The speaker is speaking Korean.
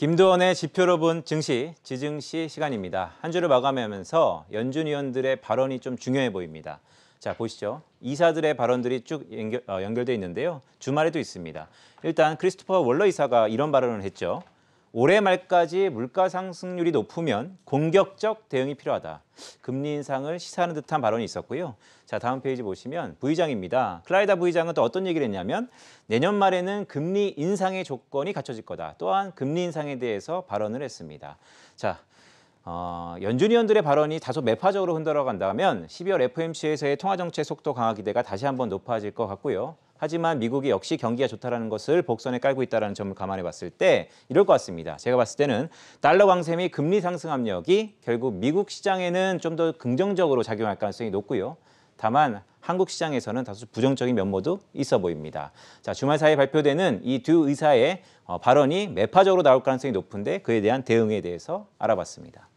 김도원의 지표로 본 증시, 지증시 시간입니다. 한 주를 마감하면서 연준 위원들의 발언이 좀 중요해 보입니다. 자 보시죠. 이사들의 발언들이 쭉 연결, 어, 연결돼 있는데요. 주말에도 있습니다. 일단 크리스토퍼 월러 이사가 이런 발언을 했죠. 올해 말까지 물가 상승률이 높으면 공격적 대응이 필요하다. 금리 인상을 시사하는 듯한 발언이 있었고요. 자 다음 페이지 보시면 부의장입니다. 클라이다 부의장은 또 어떤 얘기를 했냐면 내년 말에는 금리 인상의 조건이 갖춰질 거다. 또한 금리 인상에 대해서 발언을 했습니다. 자 어, 연준 위원들의 발언이 다소 매파적으로 흔들어간다면 12월 FMC에서의 통화정책 속도 강화 기대가 다시 한번 높아질 것 같고요. 하지만 미국이 역시 경기가 좋다라는 것을 복선에 깔고 있다는 점을 감안해 봤을 때 이럴 것 같습니다. 제가 봤을 때는 달러 강세 및 금리 상승 압력이 결국 미국 시장에는 좀 더 긍정적으로 작용할 가능성이 높고요. 다만 한국 시장에서는 다소 부정적인 면모도 있어 보입니다. 자 주말 사이에 발표되는 이 두 의사의 어, 발언이 매파적으로 나올 가능성이 높은데 그에 대한 대응에 대해서 알아봤습니다.